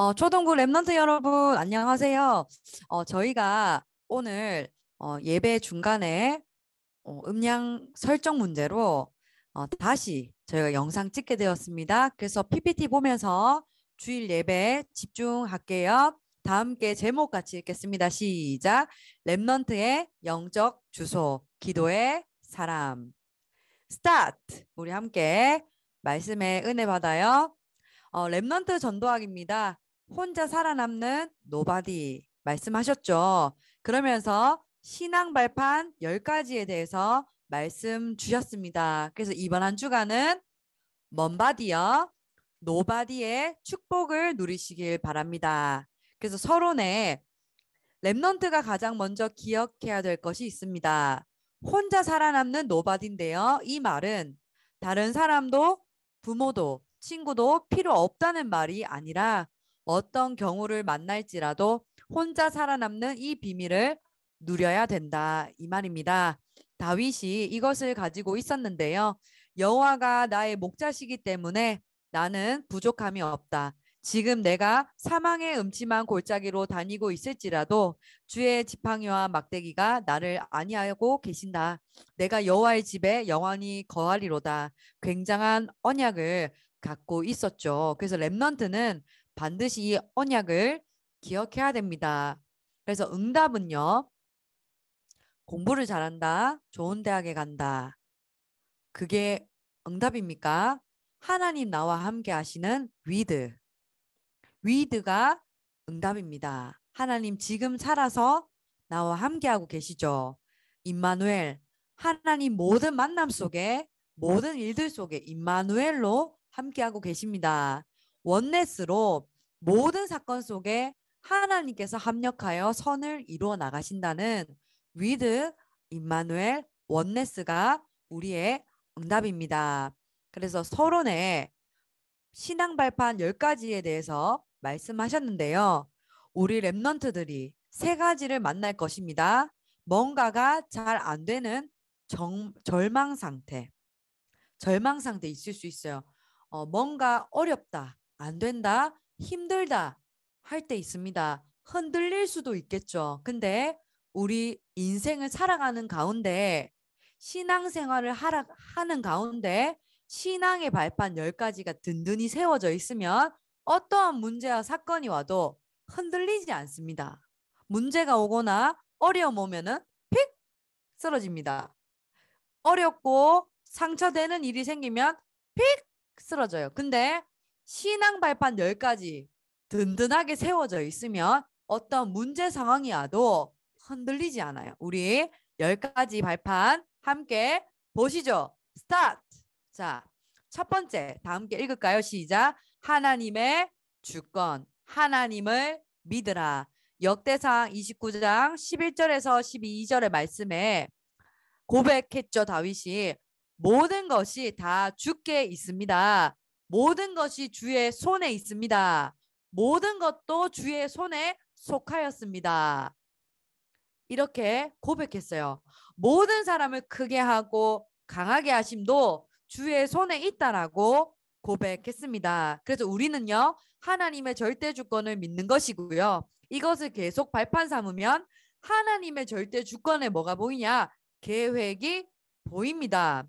어, 초등부 랩런트 여러분 안녕하세요. 어, 저희가 오늘 어, 예배 중간에 어, 음량 설정 문제로 어, 다시 저희가 영상 찍게 되었습니다. 그래서 PPT 보면서 주일 예배 집중할게요. 다 함께 제목 같이 읽겠습니다. 시작. 랩런트의 영적 주소, 기도의 사람. 스타트! 우리 함께 말씀에 은혜 받아요. 어, 랩넌트 전도학입니다. 혼자 살아남는 노바디 말씀하셨죠. 그러면서 신앙 발판 10가지에 대해서 말씀 주셨습니다. 그래서 이번 한 주간은 먼바디어 노바디의 축복을 누리시길 바랍니다. 그래서 서론에 랩넌트가 가장 먼저 기억해야 될 것이 있습니다. 혼자 살아남는 노바디인데요. 이 말은 다른 사람도 부모도 친구도 필요 없다는 말이 아니라 어떤 경우를 만날지라도 혼자 살아남는 이 비밀을 누려야 된다 이 말입니다. 다윗이 이것을 가지고 있었는데요. 여호와가 나의 목자시기 때문에 나는 부족함이 없다. 지금 내가 사망의 음침한 골짜기로 다니고 있을지라도 주의 지팡이와 막대기가 나를 안니하고 계신다. 내가 여호와의 집에 영원히 거하리로다. 굉장한 언약을 갖고 있었죠. 그래서 랩넌트는 반드시 이 언약을 기억해야 됩니다. 그래서 응답은요. 공부를 잘한다. 좋은 대학에 간다. 그게 응답입니까? 하나님 나와 함께 하시는 위드. 위드가 응답입니다. 하나님 지금 살아서 나와 함께하고 계시죠. 임마누엘, 하나님 모든 만남 속에 모든 일들 속에 임마누엘로 함께하고 계십니다. 원네스로 모든 사건 속에 하나님께서 합력하여 선을 이루어 나가신다는 위드 임마누엘 원네스가 우리의 응답입니다. 그래서 서론에 신앙 발판 10가지에 대해서 말씀하셨는데요. 우리 랩넌트들이 세 가지를 만날 것입니다. 뭔가가 잘 안 되는 정, 절망 상태. 절망 상태 있을 수 있어요. 어, 뭔가 어렵다. 안 된다, 힘들다 할 때 있습니다. 흔들릴 수도 있겠죠. 근데 우리 인생을 살아가는 가운데 신앙생활을 하라, 하는 가운데 신앙의 발판 10가지가 든든히 세워져 있으면 어떠한 문제와 사건이 와도 흔들리지 않습니다. 문제가 오거나 어려움 오면은 픽 쓰러집니다. 어렵고 상처되는 일이 생기면 픽 쓰러져요. 근데 신앙 발판 10가지 든든하게 세워져 있으면 어떤 문제 상황이 와도 흔들리지 않아요. 우리 10가지 발판 함께 보시죠. 스타트! 자, 첫 번째 다 함께 읽을까요? 시작! 하나님의 주권, 하나님을 믿으라. 역대상 29장 11절에서 12절의 말씀에 고백했죠. 다윗이 모든 것이 다 주께 있습니다. 모든 것이 주의 손에 있습니다. 모든 것도 주의 손에 속하였습니다. 이렇게 고백했어요. 모든 사람을 크게 하고 강하게 하심도 주의 손에 있다라고 고백했습니다. 그래서 우리는요, 하나님의 절대 주권을 믿는 것이고요. 이것을 계속 발판 삼으면 하나님의 절대 주권에 뭐가 보이냐? 계획이 보입니다.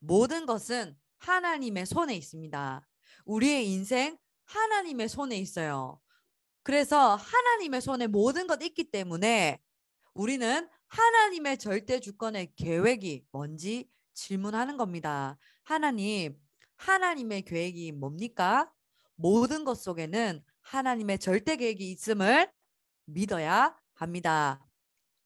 모든 것은 하나님의 손에 있습니다. 우리의 인생 하나님의 손에 있어요. 그래서 하나님의 손에 모든 것 있기 때문에 우리는 하나님의 절대 주권의 계획이 뭔지 질문하는 겁니다. 하나님, 하나님의 계획이 뭡니까? 모든 것 속에는 하나님의 절대 계획이 있음을 믿어야 합니다.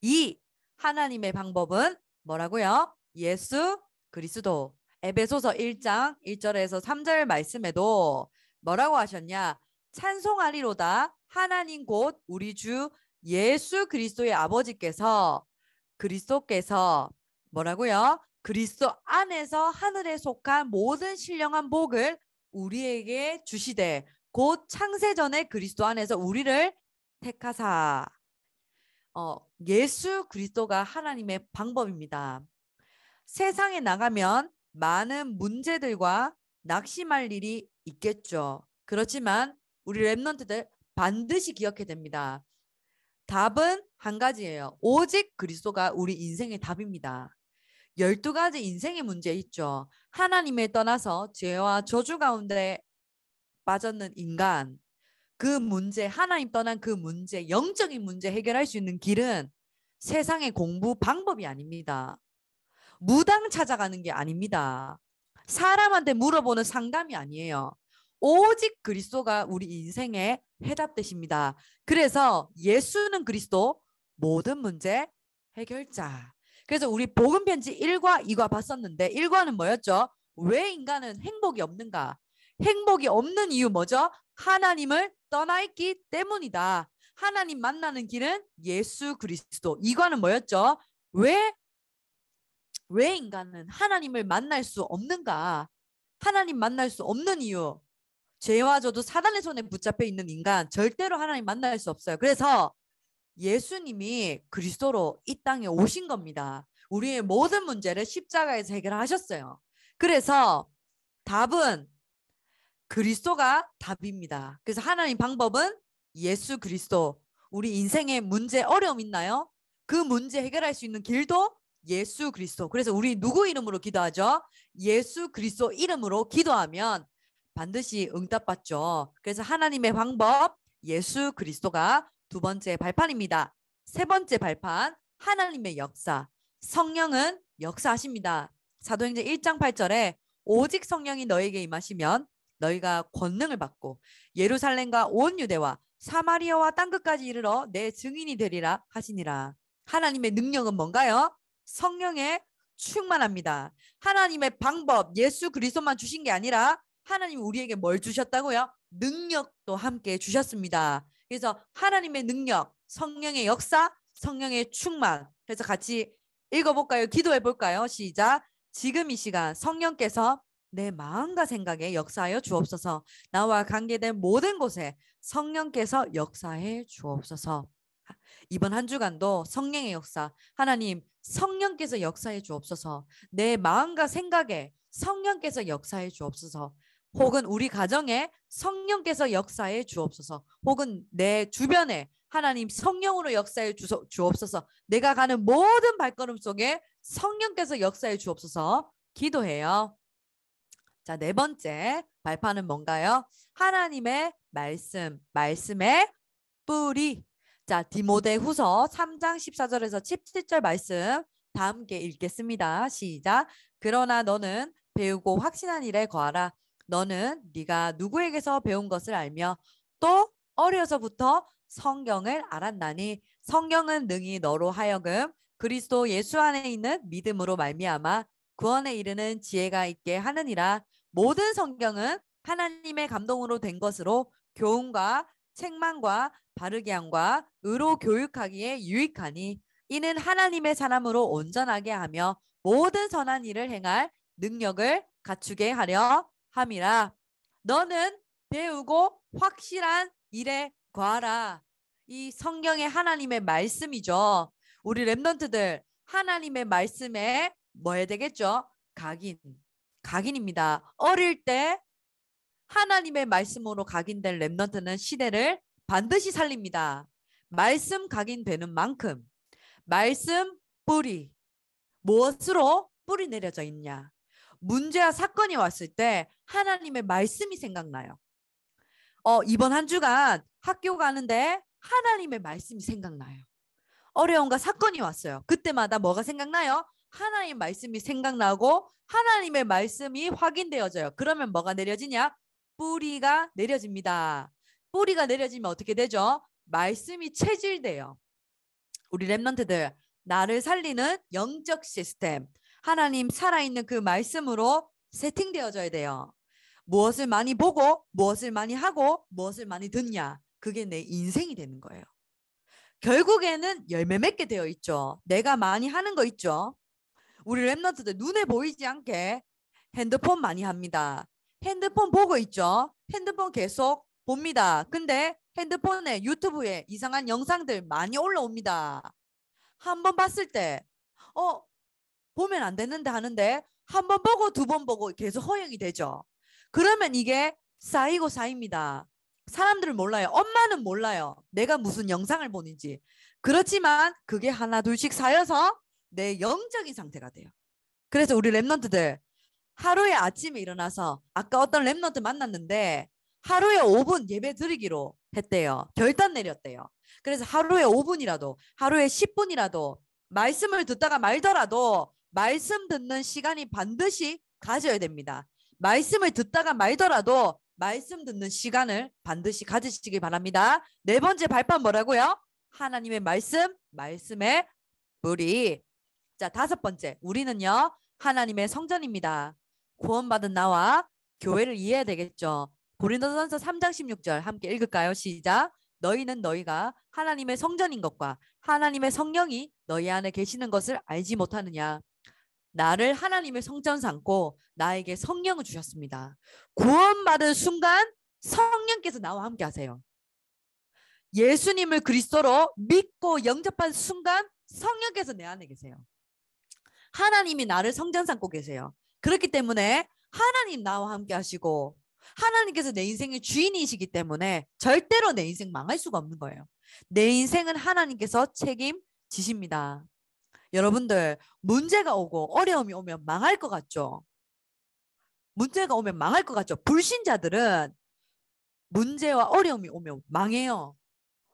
이 하나님의 방법은 뭐라고요? 예수 그리스도. 에베소서 1장 1절에서 3절 말씀에도 뭐라고 하셨냐? 찬송하리로다 하나님 곧 우리 주 예수 그리스도의 아버지께서 그리스도께서 뭐라고요? 그리스도 안에서 하늘에 속한 모든 신령한 복을 우리에게 주시되 곧 창세전에 그리스도 안에서 우리를 택하사 어, 예수 그리스도가 하나님의 방법입니다. 세상에 나가면 많은 문제들과 낙심할 일이 있겠죠. 그렇지만 우리 랩런트들 반드시 기억해야 됩니다. 답은 한 가지예요. 오직 그리스도가 우리 인생의 답입니다. 12가지 인생의 문제 있죠. 하나님을 떠나서 죄와 저주 가운데 빠졌는 인간. 그 문제, 하나님 떠난 그 문제, 영적인 문제 해결할 수 있는 길은 세상의 공부 방법이 아닙니다. 무당 찾아가는 게 아닙니다. 사람한테 물어보는 상담이 아니에요. 오직 그리스도가 우리 인생에 해답되십니다. 그래서 예수는 그리스도 모든 문제 해결자. 그래서 우리 복음 편지 1과 2과 봤었는데 1과는 뭐였죠? 왜 인간은 행복이 없는가? 행복이 없는 이유 뭐죠? 하나님을 떠나 있기 때문이다. 하나님 만나는 길은 예수 그리스도. 2과는 뭐였죠? 왜왜 인간은 하나님을 만날 수 없는가? 하나님 만날 수 없는 이유. 죄와 저도 사단의 손에 붙잡혀 있는 인간 절대로 하나님 만날 수 없어요. 그래서 예수님이 그리스도로 이 땅에 오신 겁니다. 우리의 모든 문제를 십자가에서 해결하셨어요. 그래서 답은 그리스도가 답입니다. 그래서 하나님 방법은 예수 그리스도. 우리 인생의 문제 어려움 있나요? 그 문제 해결할 수 있는 길도 예수 그리스도. 그래서 우리 누구 이름으로 기도하죠? 예수 그리스도 이름으로 기도하면 반드시 응답받죠. 그래서 하나님의 방법 예수 그리스도가 두 번째 발판입니다. 세 번째 발판 하나님의 역사. 성령은 역사하십니다. 사도행전 1장 8절에 오직 성령이 너에게 임하시면 너희가 권능을 받고 예루살렘과 온 유대와 사마리아와 땅 끝까지 이르러 내 증인이 되리라 하시니라. 하나님의 능력은 뭔가요? 성령에 충만합니다. 하나님의 방법 예수 그리스도만 주신 게 아니라 하나님 우리에게 뭘 주셨다고요? 능력도 함께 주셨습니다. 그래서 하나님의 능력, 성령의 역사, 성령의 충만. 그래서 같이 읽어볼까요? 기도해 볼까요? 시작. 지금 이 시간 성령께서 내 마음과 생각에 역사하여 주옵소서. 나와 관계된 모든 곳에 성령께서 역사해 주옵소서. 이번 한 주간도 성령의 역사, 하나님 성령께서 역사해 주옵소서. 내 마음과 생각에 성령께서 역사해 주옵소서. 혹은 우리 가정에 성령께서 역사해 주옵소서. 혹은 내 주변에 하나님 성령으로 역사해 주옵소서. 내가 가는 모든 발걸음 속에 성령께서 역사해 주옵소서. 기도해요. 자, 네 번째 발판은 뭔가요? 하나님의 말씀, 말씀의 뿌리, 자, 디모데 후서 3장 14절에서 17절 말씀 다 함께 읽겠습니다. 시작. 그러나 너는 배우고 확신한 일에 거하라. 너는 네가 누구에게서 배운 것을 알며 또 어려서부터 성경을 알았나니 성경은 능히 너로 하여금 그리스도 예수 안에 있는 믿음으로 말미암아 구원에 이르는 지혜가 있게 하느니라 모든 성경은 하나님의 감동으로 된 것으로 교훈과 책망과 바르게 함과 의로 교육하기에 유익하니 이는 하나님의 사람으로 온전하게 하며 모든 선한 일을 행할 능력을 갖추게 하려 함이라. 너는 배우고 확실한 일에 과하라. 이 성경의 하나님의 말씀이죠. 우리 랩런트들 하나님의 말씀에 뭐 해야 되겠죠? 각인. 각인입니다. 어릴 때 하나님의 말씀으로 각인된 랩넌트는 시대를 반드시 살립니다. 말씀 각인되는 만큼 말씀 뿌리 무엇으로 뿌리 내려져 있냐 문제와 사건이 왔을 때 하나님의 말씀이 생각나요. 어, 이번 한 주간 학교 가는데 하나님의 말씀이 생각나요. 어려움과 사건이 왔어요. 그때마다 뭐가 생각나요? 하나님의 말씀이 생각나고 하나님의 말씀이 확인되어져요. 그러면 뭐가 내려지냐? 뿌리가 내려집니다. 뿌리가 내려지면 어떻게 되죠? 말씀이 체질돼요. 우리 랩런트들 나를 살리는 영적 시스템 하나님 살아있는 그 말씀으로 세팅되어져야 돼요. 무엇을 많이 보고 무엇을 많이 하고 무엇을 많이 듣냐 그게 내 인생이 되는 거예요. 결국에는 열매 맺게 되어 있죠. 내가 많이 하는 거 있죠. 우리 랩런트들 눈에 보이지 않게 핸드폰 많이 합니다. 핸드폰 보고 있죠. 핸드폰 계속 봅니다. 근데 핸드폰에 유튜브에 이상한 영상들 많이 올라옵니다. 한 번 봤을 때, 어, 보면 안 되는데 하는데 한 번 보고 두 번 보고 계속 허용이 되죠. 그러면 이게 쌓이고 쌓입니다. 사람들은 몰라요. 엄마는 몰라요. 내가 무슨 영상을 보는지. 그렇지만 그게 하나 둘씩 쌓여서 내 영적인 상태가 돼요. 그래서 우리 랩런트들 하루에 아침에 일어나서 아까 어떤 랩런트 만났는데 하루에 5분 예배 드리기로 했대요. 결단 내렸대요. 그래서 하루에 5분이라도 하루에 10분이라도 말씀을 듣다가 말더라도 말씀 듣는 시간이 반드시 가져야 됩니다. 말씀을 듣다가 말더라도 말씀 듣는 시간을 반드시 가지시길 바랍니다. 네 번째 발판 뭐라고요? 하나님의 말씀, 말씀의 뿌리. 자, 다섯 번째. 우리는요. 하나님의 성전입니다. 구원받은 나와 교회를 이해해야 되겠죠. 고린도전서 3장 16절 함께 읽을까요? 시작. 너희는 너희가 하나님의 성전인 것과 하나님의 성령이 너희 안에 계시는 것을 알지 못하느냐. 나를 하나님의 성전 삼고 나에게 성령을 주셨습니다. 구원받은 순간 성령께서 나와 함께 하세요. 예수님을 그리스도로 믿고 영접한 순간 성령께서 내 안에 계세요. 하나님이 나를 성전 삼고 계세요. 그렇기 때문에 하나님 나와 함께 하시고 하나님께서 내 인생의 주인이시기 때문에 절대로 내 인생 망할 수가 없는 거예요. 내 인생은 하나님께서 책임지십니다. 여러분들 문제가 오고 어려움이 오면 망할 것 같죠? 문제가 오면 망할 것 같죠? 불신자들은 문제와 어려움이 오면 망해요.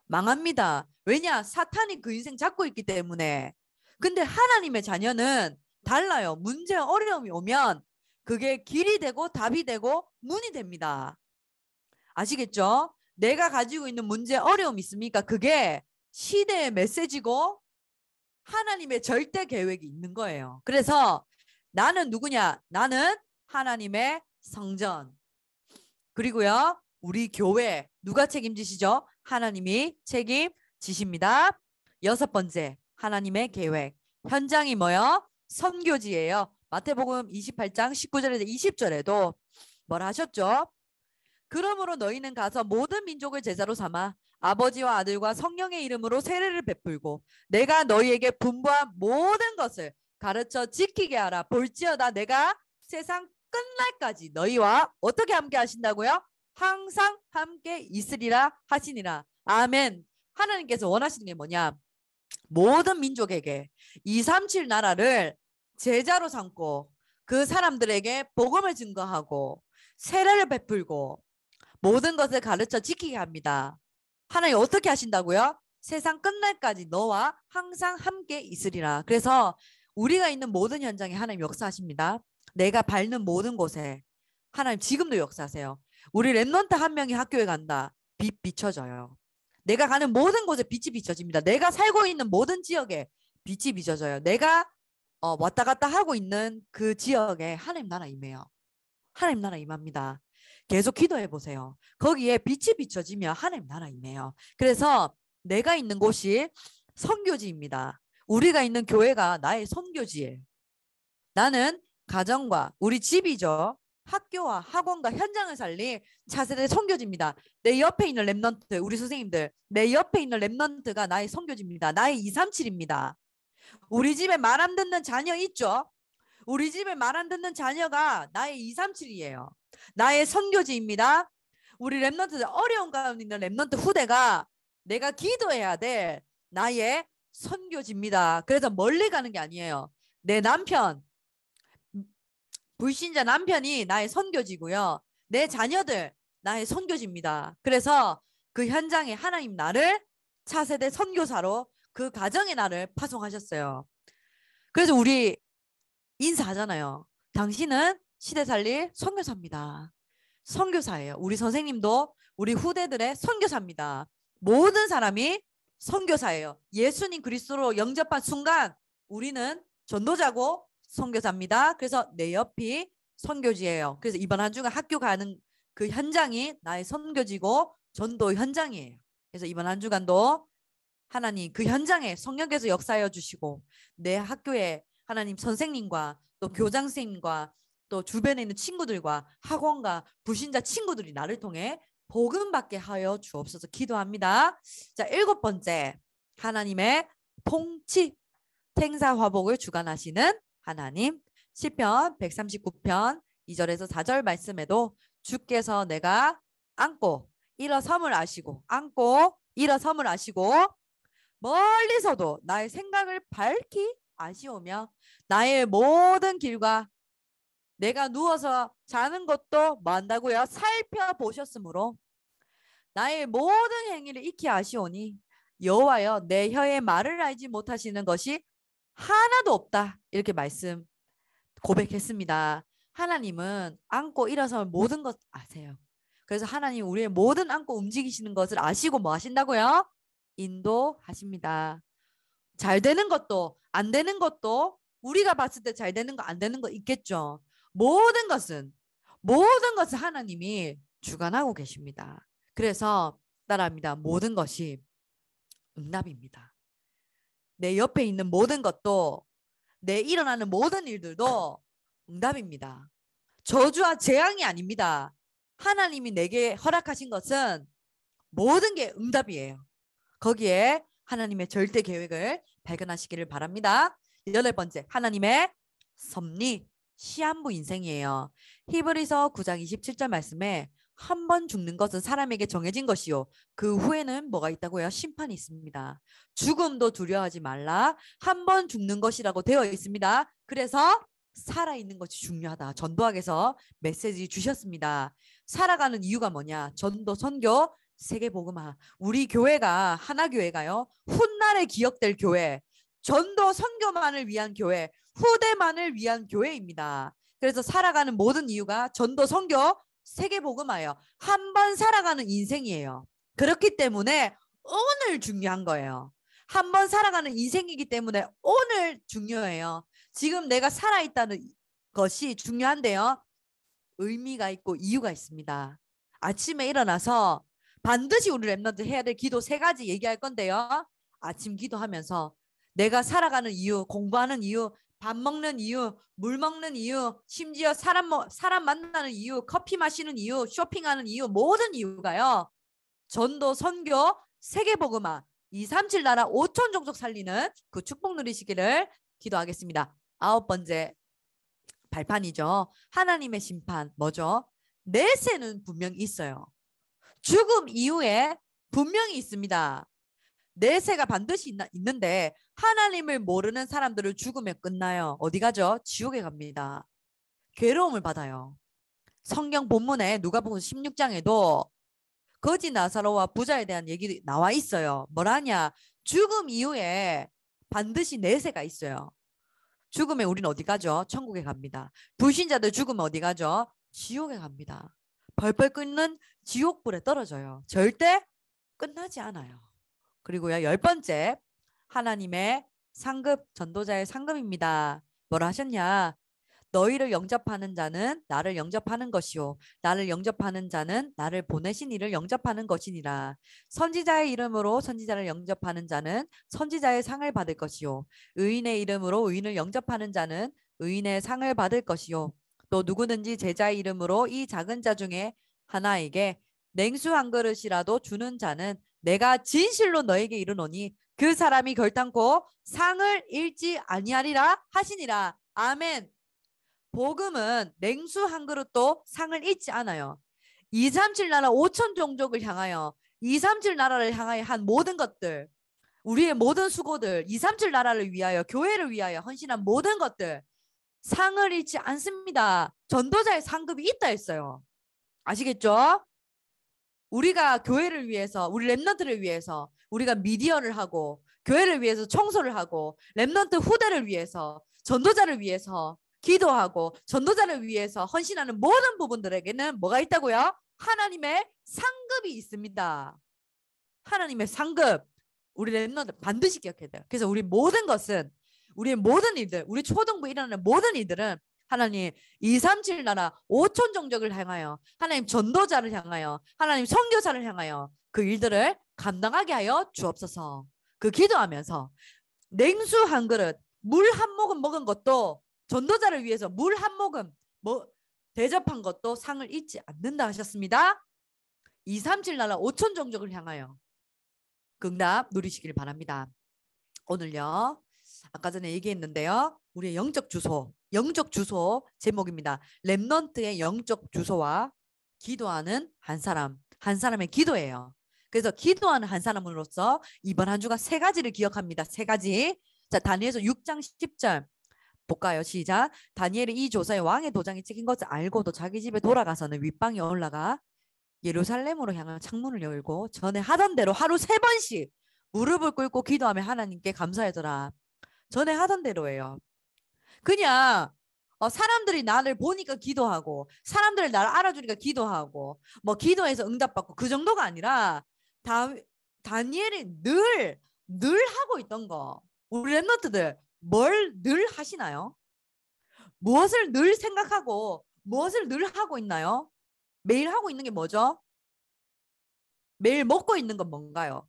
망합니다. 왜냐? 사탄이 그 인생 잡고 있기 때문에. 근데 하나님의 자녀는 달라요. 문제 어려움이 오면 그게 길이 되고 답이 되고 문이 됩니다. 아시겠죠? 내가 가지고 있는 문제 어려움 있습니까? 그게 시대의 메시지고 하나님의 절대 계획이 있는 거예요. 그래서 나는 누구냐? 나는 하나님의 성전. 그리고요, 우리 교회. 누가 책임지시죠? 하나님이 책임지십니다. 여섯 번째, 하나님의 계획. 현장이 뭐요? 선교지예요. 마태복음 28장 19절에서 20절에도 뭐라 하셨죠? 그러므로 너희는 가서 모든 민족을 제자로 삼아 아버지와 아들과 성령의 이름으로 세례를 베풀고 내가 너희에게 분부한 모든 것을 가르쳐 지키게 하라. 볼지어다 내가 세상 끝날까지 너희와 어떻게 함께 하신다고요? 항상 함께 있으리라 하시니라. 아멘. 하나님께서 원하시는 게 뭐냐? 모든 민족에게 237 나라를 제자로 삼고 그 사람들에게 복음을 증거하고 세례를 베풀고 모든 것을 가르쳐 지키게 합니다. 하나님 어떻게 하신다고요? 세상 끝날까지 너와 항상 함께 있으리라. 그래서 우리가 있는 모든 현장에 하나님 역사하십니다. 내가 밟는 모든 곳에 하나님 지금도 역사하세요. 우리 랩런트 한 명이 학교에 간다. 빛 비춰져요. 내가 가는 모든 곳에 빛이 비춰집니다. 내가 살고 있는 모든 지역에 빛이 비춰져요. 내가 어, 왔다 갔다 하고 있는 그 지역에 하나님 나라 임해요. 하나님 나라 임합니다. 계속 기도해 보세요. 거기에 빛이 비춰지며 하나님 나라 임해요. 그래서 내가 있는 곳이 선교지입니다. 우리가 있는 교회가 나의 선교지예요. 나는 가정과 우리 집이죠. 학교와 학원과 현장을 살린 차세대 선교지입니다. 내 옆에 있는 랩넌트, 우리 선생님들, 내 옆에 있는 랩넌트가 나의 선교지입니다. 나의 237입니다. 우리 집에 말 안 듣는 자녀 있죠? 우리 집에 말 안 듣는 자녀가 나의 237이에요. 나의 선교지입니다. 우리 랩런트 어려운 가운데 있는 랩런트 후대가 내가 기도해야 될 나의 선교지입니다. 그래서 멀리 가는 게 아니에요. 내 남편 불신자 남편이 나의 선교지고요. 내 자녀들 나의 선교지입니다. 그래서 그 현장에 하나님 나를 차세대 선교사로 그 가정의 나를 파송하셨어요. 그래서 우리 인사하잖아요. 당신은 시대 살릴 선교사입니다. 선교사예요. 우리 선생님도 우리 후대들의 선교사입니다. 모든 사람이 선교사예요. 예수님 그리스도로 영접한 순간 우리는 전도자고 선교사입니다. 그래서 내 옆이 선교지예요. 그래서 이번 한 주간 학교 가는 그 현장이 나의 선교지고 전도 현장이에요. 그래서 이번 한 주간도 하나님 그 현장에 성령께서 역사하여 주시고 내 학교에 하나님 선생님과 또 교장 선생님과 또 주변에 있는 친구들과 학원과 불신자 친구들이 나를 통해 복음 받게 하여 주옵소서 기도합니다. 자, 일곱 번째. 하나님의 통치 행사 화복을 주관하시는 하나님 시편 139편 2절에서 4절 말씀에도 주께서 내가 안고 일어섬을 아시고 안고 일어섬을 아시고 멀리서도 나의 생각을 밝히 아시오며 나의 모든 길과 내가 누워서 자는 것도 만다고요 살펴보셨으므로 나의 모든 행위를 익히 아시오니 여호와여 내 혀의 말을 알지 못하시는 것이 하나도 없다 이렇게 말씀 고백했습니다. 하나님은 안고 일어서 모든 것 아세요. 그래서 하나님 우리의 모든 안고 움직이시는 것을 아시고 뭐 하신다고요? 인도하십니다. 잘 되는 것도 안 되는 것도 우리가 봤을 때 잘 되는 거 안 되는 거 있겠죠. 모든 것은 모든 것을 하나님이 주관하고 계십니다. 그래서 따라합니다. 모든 것이 응답입니다. 내 옆에 있는 모든 것도 내 일어나는 모든 일들도 응답입니다. 저주와 재앙이 아닙니다. 하나님이 내게 허락하신 것은 모든 게 응답이에요. 거기에 하나님의 절대 계획을 발견하시기를 바랍니다. 여덟 번째 하나님의 섭리 시한부 인생이에요. 히브리서 9장 27절 말씀에 한 번 죽는 것은 사람에게 정해진 것이요. 그 후에는 뭐가 있다고요? 심판이 있습니다. 죽음도 두려워하지 말라. 한 번 죽는 것이라고 되어 있습니다. 그래서 살아있는 것이 중요하다. 전도학에서 메시지 주셨습니다. 살아가는 이유가 뭐냐? 전도, 선교, 세계 복음화 아, 우리 교회가 하나 교회가요 훗날에 기억될 교회 전도 선교만을 위한 교회 후대만을 위한 교회입니다. 그래서 살아가는 모든 이유가 전도 선교 세계 복음화예요. 한 번 살아가는 인생이에요. 그렇기 때문에 오늘 중요한 거예요. 한 번 살아가는 인생이기 때문에 오늘 중요해요. 지금 내가 살아있다는 것이 중요한데요. 의미가 있고 이유가 있습니다. 아침에 일어나서 반드시 우리 랩런트 해야 될 기도 세 가지 얘기할 건데요. 아침 기도하면서 내가 살아가는 이유, 공부하는 이유, 밥 먹는 이유, 물 먹는 이유, 심지어 사람 사람 만나는 이유, 커피 마시는 이유, 쇼핑하는 이유, 모든 이유가요. 전도, 선교, 세계복음화, 237 나라 5천 종족 살리는 그 축복 누리시기를 기도하겠습니다. 아홉 번째 발판이죠. 하나님의 심판 뭐죠? 내세는 분명히 있어요. 죽음 이후에 분명히 있습니다. 내세가 반드시 있나, 있는데 하나님을 모르는 사람들을 죽음에 끝나요. 어디 가죠? 지옥에 갑니다. 괴로움을 받아요. 성경 본문에 누가복음 16장에도 거지 나사로와 부자에 대한 얘기 나와 있어요. 뭐라냐? 죽음 이후에 반드시 내세가 있어요. 죽음에 우리는 어디 가죠? 천국에 갑니다. 불신자들 죽음면 어디 가죠? 지옥에 갑니다. 벌벌 끓는 지옥불에 떨어져요. 절대 끝나지 않아요. 그리고요. 열 번째 하나님의 상급 전도자의 상급입니다. 뭐라 하셨냐? 너희를 영접하는 자는 나를 영접하는 것이요 나를 영접하는 자는 나를 보내신 이를 영접하는 것이니라 선지자의 이름으로 선지자를 영접하는 자는 선지자의 상을 받을 것이요 의인의 이름으로 의인을 영접하는 자는 의인의 상을 받을 것이요 또 누구든지 제자 이름으로 이 작은 자 중에 하나에게 냉수 한 그릇이라도 주는 자는 내가 진실로 너에게 이르노니 그 사람이 결단코 상을 잃지 아니하리라 하시니라. 아멘. 복음은 냉수 한 그릇도 상을 잃지 않아요. 237 나라 5천 종족을 향하여 237 나라를 향하여 한 모든 것들 우리의 모든 수고들 237 나라를 위하여 교회를 위하여 헌신한 모든 것들 상을 잃지 않습니다. 전도자의 상급이 있다 했어요. 아시겠죠? 우리가 교회를 위해서, 우리 랩런트를 위해서, 우리가 미디어를 하고, 교회를 위해서 청소를 하고, 랩런트 후대를 위해서, 전도자를 위해서 기도하고, 전도자를 위해서 헌신하는 모든 부분들에게는 뭐가 있다고요? 하나님의 상급이 있습니다. 하나님의 상급. 우리 랩런트 반드시 기억해야 돼요. 그래서 우리 모든 것은 우리의 모든 일들, 우리 초등부 일어나는 모든 일들은 하나님 237 나라 5천 종족을 향하여 하나님 전도자를 향하여 하나님 선교사를 향하여 그 일들을 감당하게 하여 주옵소서. 그 기도하면서 냉수 한 그릇, 물 한 모금 먹은 것도 전도자를 위해서 물 한 모금 뭐 대접한 것도 상을 잊지 않는다 하셨습니다. 237 나라 5천 종족을 향하여 극답 누리시길 바랍니다. 오늘요. 아까 전에 얘기했는데요. 우리의 영적 주소, 영적 주소 제목입니다. 랩넌트의 영적 주소와 기도하는 한 사람, 한 사람의 기도예요. 그래서 기도하는 한 사람으로서 이번 한 주가 세 가지를 기억합니다. 세 가지. 자, 다니엘서 6장 10절. 볼까요? 시작. 다니엘이 이 조사에 왕의 도장이 찍힌 것을 알고도 자기 집에 돌아가서는 윗방에 올라가 예루살렘으로 향한 창문을 열고 전에 하던 대로 하루 세 번씩 무릎을 꿇고 기도하며 하나님께 감사하더라. 전에 하던 대로예요. 그냥 어, 사람들이 나를 보니까 기도하고 사람들이 나를 알아주니까 기도하고 뭐 기도해서 응답받고 그 정도가 아니라 다, 다니엘이 늘늘 하고 있던 거 우리 랩너트들 뭘 늘 하시나요? 무엇을 늘 생각하고 무엇을 늘 하고 있나요? 매일 하고 있는 게 뭐죠? 매일 먹고 있는 건 뭔가요?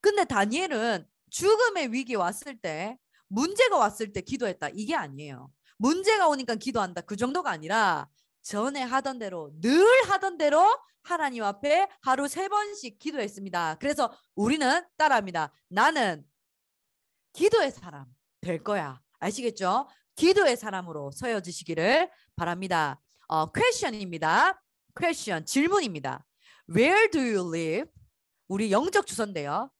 근데 다니엘은 죽음의 위기 왔을 때 문제가 왔을 때 기도했다 이게 아니에요. 문제가 오니까 기도한다 그 정도가 아니라 전에 하던 대로 늘 하던 대로 하나님 앞에 하루 세 번씩 기도했습니다. 그래서 우리는 따라합니다. 나는 기도의 사람 될 거야. 아시겠죠? 기도의 사람으로 서여지시기를 바랍니다. 어, 퀘션입니다. 퀘션 질문입니다. Where do you live? 우리 영적 주선데요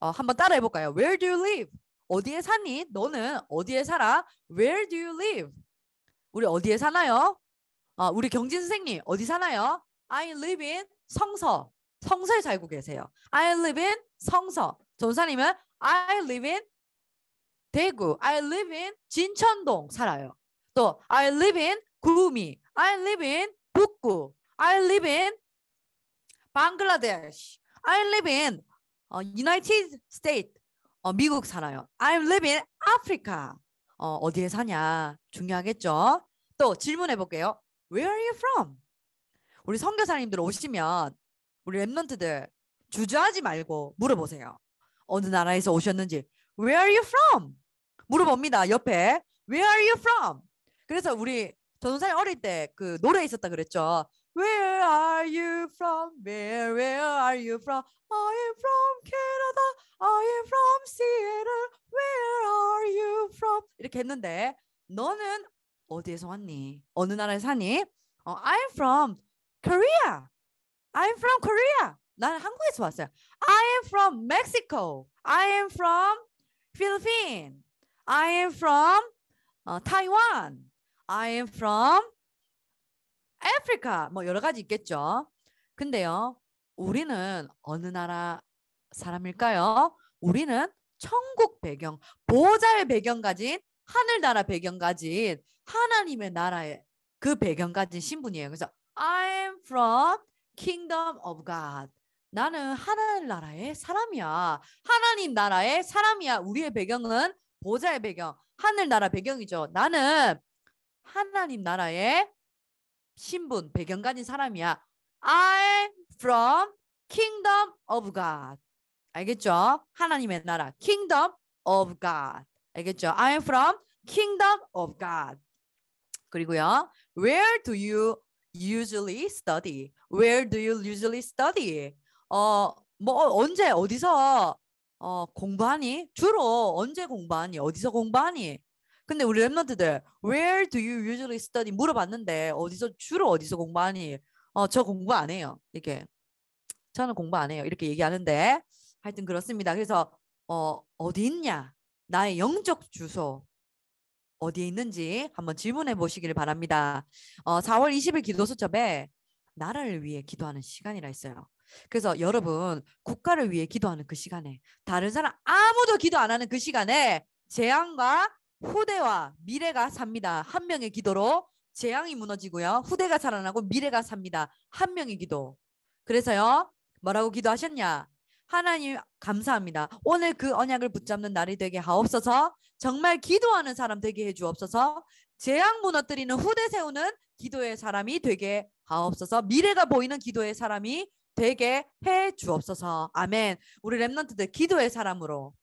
어, 한번 따라해 볼까요? Where do you live? 어디에 사니? 너는 어디에 살아? Where do you live? 우리 어디에 사나요? 어, 우리 경진 선생님 어디 사나요? I live in 성서. 성서에 살고 계세요. I live in 성서. 전사님은 I live in 대구. I live in 진천동 살아요. 또 I live in 구미. I live in 북구. I live in 방글라데시. I live in 어, United States 어, 미국 살아요. I'm living Africa. 어, 어디에 사냐 중요하겠죠. 또 질문해 볼게요. Where are you from? 우리 선교사님들 오시면 우리 랩런트들 주저하지 말고 물어보세요. 어느 나라에서 오셨는지 Where are you from? 물어봅니다. 옆에 Where are you from? 그래서 우리 전사님 어릴 때 그 노래 있었다 그랬죠. Where are you from? Where, where are you from? I am from Canada. I am from Seattle. Where are you from? 이렇게 했는데 너는 어디에서 왔니? 어느 나라에 사니? 어, I'm from Korea. I'm from Korea. 나는 한국에서 왔어요. I am from Mexico. I am from Philippines. I am from Taiwan. I am from a 프리카뭐 여러 가지 있겠죠. 근데요. 우리는 어느 나라 사람일까요? 우리는 천국 배경, 보의 배경 가진 하늘나라 배경 가진 하나님의 나라의 그 배경 가진 신분이에요. 그래서 I'm from kingdom of God. 나는 하늘 나라의 사람이야. 하나님 나라의 사람이야. 우리의 배경은 보좌의 배경, 하늘 나라 배경이죠. 나는 하나님 나라의 신분, 배경 가진 사람이야. I from kingdom of God. 알겠죠? 하나님의 나라. kingdom of God. 알겠죠? I am from kingdom of God. 그리고요. Where do you usually study? Where do you usually study? 어, 뭐 언제 어디서 어, 공부하니? 주로 언제 공부하니? 어디서 공부하니? 근데 우리 랩런트들 Where do you usually study? 물어봤는데 어디서 주로 어디서 공부하니? 어, 저 공부 안 해요. 이렇게 저는 공부 안 해요. 이렇게 얘기하는데 하여튼 그렇습니다. 그래서 어, 어디 있냐? 나의 영적 주소 어디에 있는지 한번 질문해 보시기를 바랍니다. 어, 4월 20일 기도 수첩에 나라를 위해 기도하는 시간이라 있어요. 그래서 여러분 국가를 위해 기도하는 그 시간에 다른 사람 아무도 기도 안 하는 그 시간에 재앙과 후대와 미래가 삽니다. 한 명의 기도로 재앙이 무너지고요. 후대가 살아나고 미래가 삽니다. 한 명의 기도. 그래서요. 뭐라고 기도하셨냐? 하나님 감사합니다. 오늘 그 언약을 붙잡는 날이 되게 하옵소서. 정말 기도하는 사람 되게 해 주옵소서. 재앙 무너뜨리는 후대 세우는 기도의 사람이 되게 하옵소서. 미래가 보이는 기도의 사람이 되게 해 주옵소서. 아멘. 우리 랩런트들 기도의 사람으로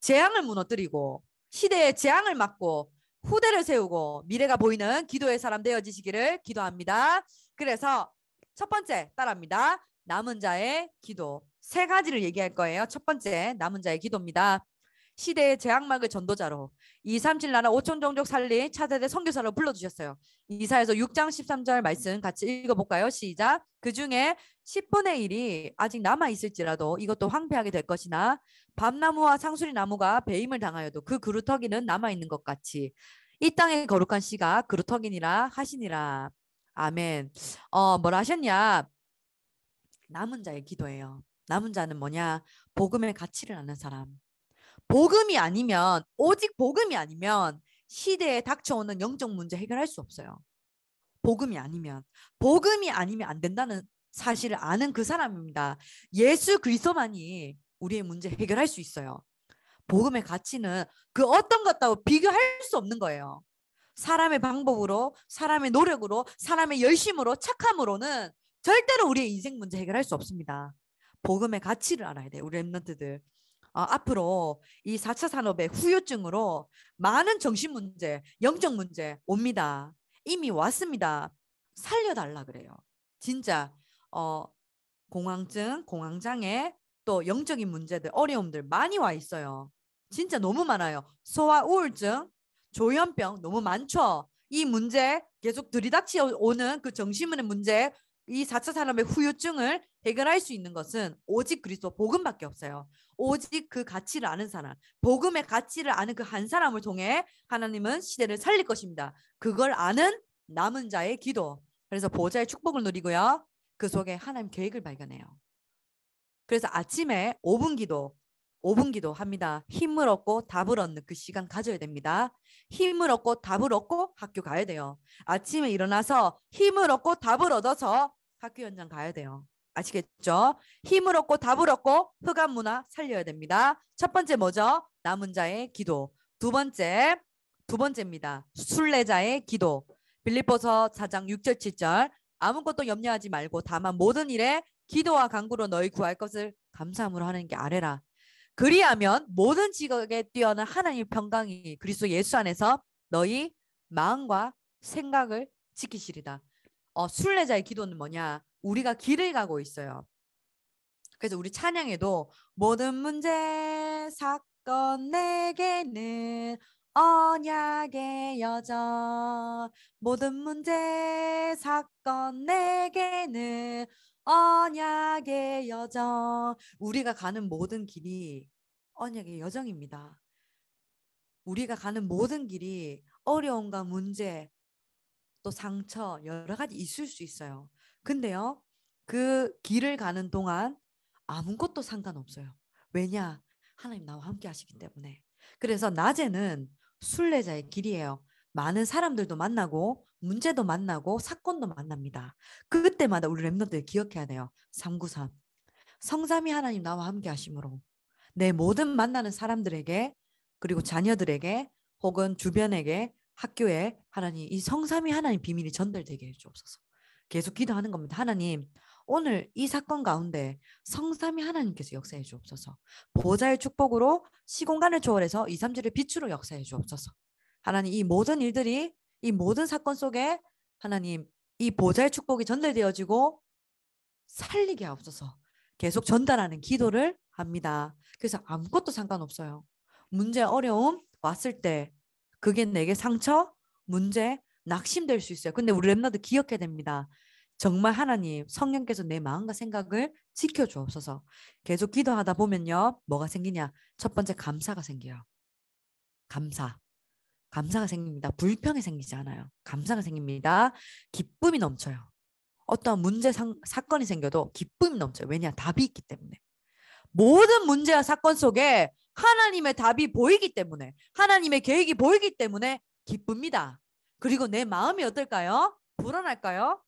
재앙을 무너뜨리고 시대의 재앙을 막고 후대를 세우고 미래가 보이는 기도의 사람 되어지시기를 기도합니다. 그래서 첫 번째 따라합니다. 남은 자의 기도. 세 가지를 얘기할 거예요. 첫 번째 남은 자의 기도입니다. 시대의 제악막을 전도자로 237 나라 5천 종족 살리 차세대 선교사로 불러주셨어요. 이사에서 6장 13절 말씀 같이 읽어볼까요? 시작. 그 중에 10분의 1이 아직 남아 있을지라도 이것도 황폐하게 될 것이나 밤나무와 상수리 나무가 배임을 당하여도 그 그루터기는 남아 있는 것 같이 이땅에 거룩한 씨가 그루터기니라 하시니라. 아멘. 어, 뭘 하셨냐? 남은 자의 기도예요. 남은 자는 뭐냐? 복음의 가치를 아는 사람. 복음이 아니면 오직 복음이 아니면 시대에 닥쳐오는 영적 문제 해결할 수 없어요. 복음이 아니면 복음이 아니면 안 된다는 사실을 아는 그 사람입니다. 예수 그리스도만이 우리의 문제 해결할 수 있어요. 복음의 가치는 그 어떤 것도 비교할 수 없는 거예요. 사람의 방법으로, 사람의 노력으로, 사람의 열심으로, 착함으로는 절대로 우리의 인생 문제 해결할 수 없습니다. 복음의 가치를 알아야 돼요. 우리 랩런트들. 어, 앞으로 이 4차 산업의 후유증으로 많은 정신 문제, 영적 문제 옵니다. 이미 왔습니다. 살려달라 그래요. 진짜 어, 공황증, 공황장애 또 영적인 문제들, 어려움들 많이 와 있어요. 진짜 너무 많아요. 소아 우울증, 조현병 너무 많죠. 이 문제 계속 들이닥치오는 그 정신문의 문제, 이 4차 산업의 후유증을 해결할 수 있는 것은 오직 그리스도 복음밖에 없어요. 오직 그 가치를 아는 사람, 복음의 가치를 아는 그 한 사람을 통해 하나님은 시대를 살릴 것입니다. 그걸 아는 남은 자의 기도. 그래서 보좌의 축복을 누리고요. 그 속에 하나님 계획을 발견해요. 그래서 아침에 5분 기도, 5분 기도 합니다. 힘을 얻고 답을 얻는 그 시간 가져야 됩니다. 힘을 얻고 답을 얻고 학교 가야 돼요. 아침에 일어나서 힘을 얻고 답을 얻어서 학교 현장 가야 돼요. 아시겠죠? 힘을 얻고 답을 얻고 흑암 문화 살려야 됩니다. 첫 번째 뭐죠? 남은 자의 기도. 두 번째, 두 번째입니다. 순례자의 기도. 빌립보서 4장 6절 7절. 아무것도 염려하지 말고 다만 모든 일에 기도와 간구로 너희 구할 것을 감사함으로 하는 게 아래라. 그리하면 모든 지각에 뛰어난 하나님의 평강이 그리스도 예수 안에서 너희 마음과 생각을 지키시리다. 어, 순례자의 기도는 뭐냐? 우리가 길을 가고 있어요. 그래서 우리 찬양에도 모든 문제 사건 내게는 언약의 여정 모든 문제 사건 내게는 언약의 여정 우리가 가는 모든 길이 언약의 여정입니다. 우리가 가는 모든 길이 어려움과 문제 또 상처 여러 가지 있을 수 있어요. 근데요, 그 길을 가는 동안 아무것도 상관없어요. 왜냐? 하나님 나와 함께 하시기 때문에. 그래서 낮에는 순례자의 길이에요. 많은 사람들도 만나고 문제도 만나고 사건도 만납니다. 그때마다 우리 랩런들 기억해야 돼요. 393. 성삼이 하나님 나와 함께 하심으로 내 모든 만나는 사람들에게 그리고 자녀들에게 혹은 주변에게 학교에 하나님 이 성삼이 하나님 비밀이 전달되게 해주옵소서. 계속 기도하는 겁니다. 하나님, 오늘 이 사건 가운데 성삼이 하나님께서 역사해 주옵소서. 보좌의 축복으로 시공간을 초월해서 이삼지를 빛으로 역사해 주옵소서. 하나님 이 모든 일들이 이 모든 사건 속에 하나님 이 보좌의 축복이 전달되어지고 살리게 하옵소서. 계속 전달하는 기도를 합니다. 그래서 아무것도 상관없어요. 문제 어려움 왔을 때 그게 내게 상처 문제 낙심될 수 있어요. 근데 우리 랩너드 기억해야 됩니다. 정말 하나님 성령께서 내 마음과 생각을 지켜주옵소서. 계속 기도하다 보면요. 뭐가 생기냐? 첫 번째 감사가 생겨요. 감사. 감사가 생깁니다. 불평이 생기지 않아요. 감사가 생깁니다. 기쁨이 넘쳐요. 어떤 문제 상, 사건이 생겨도 기쁨이 넘쳐요. 왜냐? 답이 있기 때문에. 모든 문제와 사건 속에 하나님의 답이 보이기 때문에 하나님의 계획이 보이기 때문에 기쁩니다. 그리고 내 마음이 어떨까요? 불안할까요?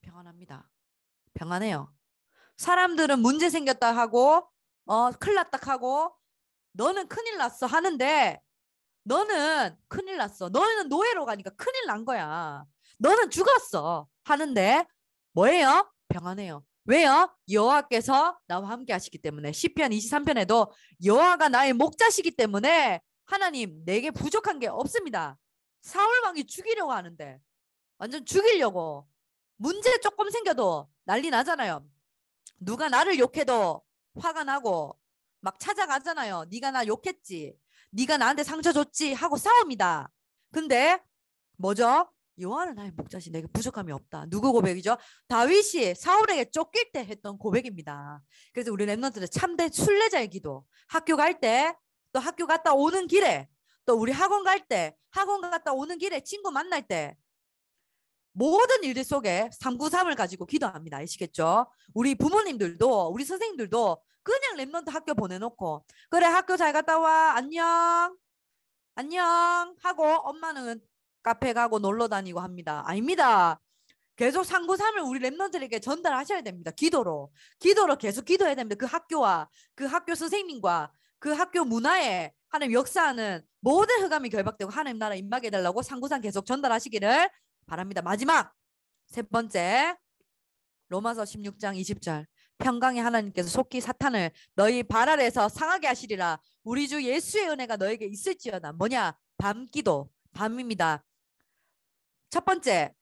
평안합니다. 평안해요. 사람들은 문제 생겼다 하고 어 큰일 났다 하고 너는 큰일 났어 하는데 너는 큰일 났어. 너는 노예로 가니까 큰일 난 거야. 너는 죽었어 하는데 뭐예요? 평안해요. 왜요? 여호와께서 나와 함께 하시기 때문에 시편 23편에도 여호와가 나의 목자시기 때문에 하나님 내게 부족한 게 없습니다. 사울 왕이 죽이려고 하는데 완전 죽이려고 문제 조금 생겨도 난리 나잖아요. 누가 나를 욕해도 화가 나고 막 찾아가잖아요. 네가 나 욕했지. 네가 나한테 상처 줬지 하고 싸웁니다. 근데 뭐죠? 요한은 나의 목자시 내게 부족함이 없다. 누구 고백이죠? 다윗이 사울에게 쫓길 때 했던 고백입니다. 그래서 우리 랩런트는 참된 순례자의 기도. 학교 갈 때 또 학교 갔다 오는 길에 또 우리 학원 갈 때, 학원 갔다 오는 길에 친구 만날 때 모든 일들 속에 393을 가지고 기도합니다. 아시겠죠? 우리 부모님들도 우리 선생님들도 그냥 랩런트 학교 보내놓고 그래 학교 잘 갔다 와 안녕 안녕 하고 엄마는 카페 가고 놀러 다니고 합니다. 아닙니다. 계속 393을 우리 랩런트에게 들 전달하셔야 됩니다. 기도로. 기도로 계속 기도해야 됩니다. 그 학교와 그 학교 선생님과 그 학교 문화에 하나님 역사하는 모든 흑암이 결박되고 하나님 나라 임박 해달라고 상구상 계속 전달하시기를 바랍니다. 마지막 세 번째 로마서 16장 20절 평강의 하나님께서 속히 사탄을 너희 발 아래서 상하게 하시리라 우리 주 예수의 은혜가 너에게 있을지어다 뭐냐 밤기도 밤입니다. 첫 번째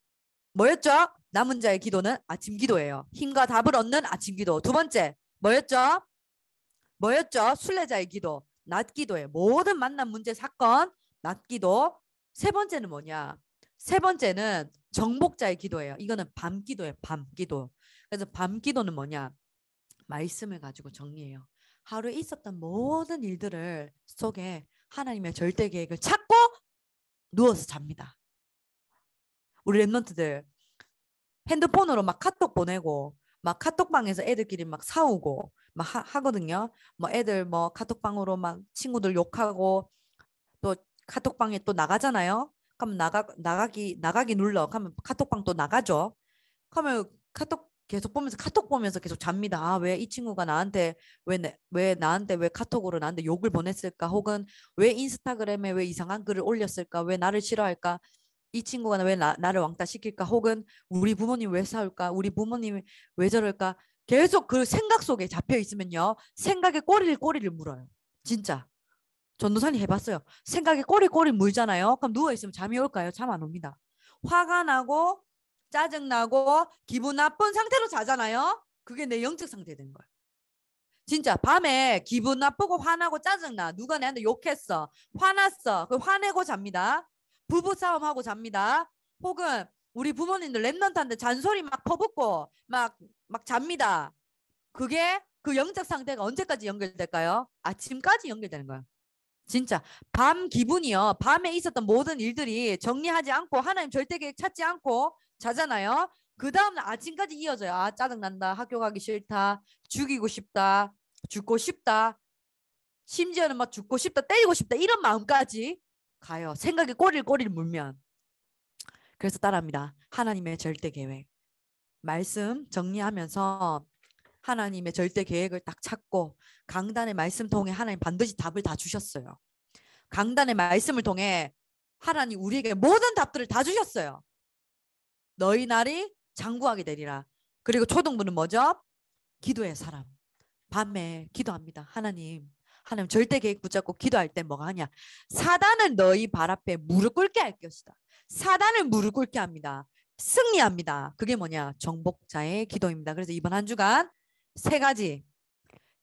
뭐였죠? 남은 자의 기도는 아침 기도예요. 힘과 답을 얻는 아침 기도. 두 번째 뭐였죠? 뭐였죠? 순례자의 기도. 낮기도예 모든 만난 문제 사건 낮 기도. 세 번째는 뭐냐? 세 번째는 정복자의 기도예요. 이거는 밤 기도예요. 밤 기도. 그래서 밤 기도는 뭐냐? 말씀을 가지고 정리해요. 하루에 있었던 모든 일들을 속에 하나님의 절대 계획을 찾고 누워서 잡니다. 우리 랩런트들 핸드폰으로 막 카톡 보내고 막 카톡방에서 애들끼리 막 싸우고 막 하, 거든요뭐 애들 뭐 카톡방으로 막 친구들 욕하고 또 카톡방에 또 나가잖아요. 그럼 나가 나가기 나가기 눌러. 그러면 카톡방 또 나가죠. 그러면 카톡 계속 보면서 카톡 보면서 계속 잡니다. 아, 왜 이 친구가 나한테 왜왜 왜 나한테 왜 카톡으로 나한테 욕을 보냈을까? 혹은 왜 인스타그램에 왜 이상한 글을 올렸을까? 왜 나를 싫어할까? 이 친구가 왜 나, 나를 왕따 시킬까? 혹은 우리 부모님 왜 싸울까? 우리 부모님 왜 저럴까? 계속 그 생각 속에 잡혀 있으면요. 생각에 꼬리를 꼬리를 물어요. 진짜. 전도사님 해봤어요. 생각에 꼬리 꼬리 물잖아요. 그럼 누워있으면 잠이 올까요? 잠 안 옵니다. 화가 나고 짜증나고 기분 나쁜 상태로 자잖아요. 그게 내 영적 상태 된 거예요. 진짜 밤에 기분 나쁘고 화나고 짜증나. 누가 내한테 욕했어. 화났어. 그 화내고 잡니다. 부부싸움하고 잡니다. 혹은 우리 부모님들 랩런트한테 잔소리 막 퍼붓고 막 막 잡니다. 그게 그 영적 상태가 언제까지 연결될까요? 아침까지 연결되는 거예요. 진짜 밤 기분이요. 밤에 있었던 모든 일들이 정리하지 않고 하나님 절대 계획 찾지 않고 자잖아요. 그 다음날 아침까지 이어져요. 아 짜증난다. 학교 가기 싫다. 죽이고 싶다. 죽고 싶다. 심지어는 막 죽고 싶다. 때리고 싶다. 이런 마음까지 가요. 생각이 꼬리를 꼬리를 물면. 그래서 따라합니다. 하나님의 절대 계획. 말씀 정리하면서 하나님의 절대 계획을 딱 찾고 강단의 말씀 통해 하나님 반드시 답을 다 주셨어요. 강단의 말씀을 통해 하나님 우리에게 모든 답들을 다 주셨어요. 너희 날이 장구하게 되리라. 그리고 초등부는 뭐죠? 기도의 사람. 밤에 기도합니다. 하나님 하나님 절대 계획 붙잡고 기도할 때 뭐가 하냐? 사단은 너희 발 앞에 무릎 꿇게 할 것이다. 사단을 무릎 꿇게 합니다. 승리합니다. 그게 뭐냐? 정복자의 기도입니다. 그래서 이번 한 주간 세 가지,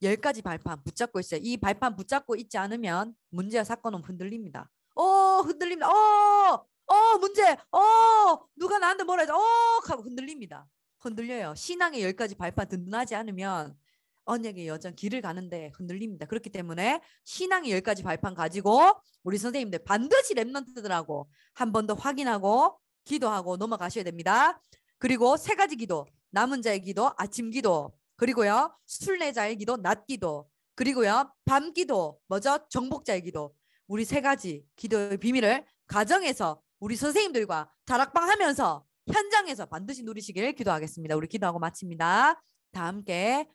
열 가지 발판 붙잡고 있어요. 이 발판 붙잡고 있지 않으면 문제와 사건은 흔들립니다. 어, 흔들립니다. 어, 어, 문제. 어, 누가 나한테 뭐라 해서 어, 하고 흔들립니다. 흔들려요. 신앙의 열 가지 발판 든든하지 않으면 언약의 여정 길을 가는데 흔들립니다. 그렇기 때문에 신앙이열 가지 발판 가지고 우리 선생님들 반드시 랩런트들하고 한 번 더 확인하고 기도하고 넘어가셔야 됩니다. 그리고 세 가지 기도, 남은 자의 기도, 아침 기도, 그리고요 순례자의 기도, 낮 기도, 그리고요 밤 기도, 뭐죠 정복자의 기도. 우리 세 가지 기도의 비밀을 가정에서 우리 선생님들과 다락방 하면서 현장에서 반드시 누리시길 기도하겠습니다. 우리 기도하고 마칩니다. 다 함께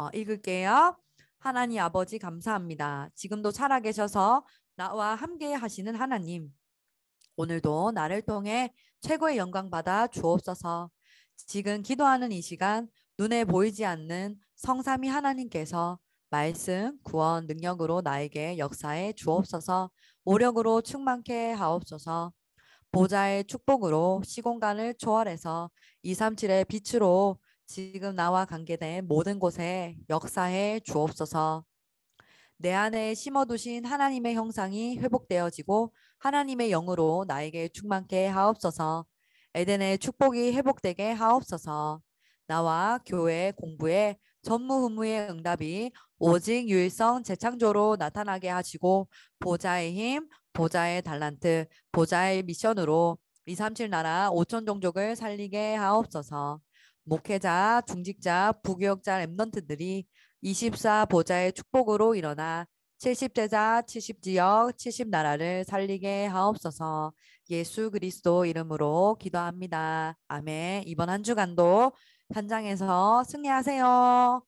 어, 읽을게요. 하나님 아버지 감사합니다. 지금도 살아계셔서 나와 함께 하시는 하나님. 오늘도 나를 통해 최고의 영광 받아 주옵소서. 지금 기도하는 이 시간 눈에 보이지 않는 성삼위 하나님께서 말씀, 구원, 능력으로 나에게 역사에 주옵소서. 오력으로 충만케 하옵소서. 보좌의 축복으로 시공간을 초월해서 237의 빛으로 지금 나와 관계된 모든 곳에 역사에 주옵소서. 내 안에 심어두신 하나님의 형상이 회복되어지고 하나님의 영으로 나에게 충만케 하옵소서. 에덴의 축복이 회복되게 하옵소서. 나와 교회 공부에 전무후무의 응답이 오직 유일성 재창조로 나타나게 하시고 보좌의 힘, 보좌의 달란트, 보좌의 미션으로 237 나라 5천 종족을 살리게 하옵소서. 목회자, 중직자, 부교역자, 랩넌트들이 24보좌의 축복으로 일어나 70제자, 70지역, 70나라를 살리게 하옵소서 예수 그리스도 이름으로 기도합니다. 아멘. 이번 한 주간도 현장에서 승리하세요.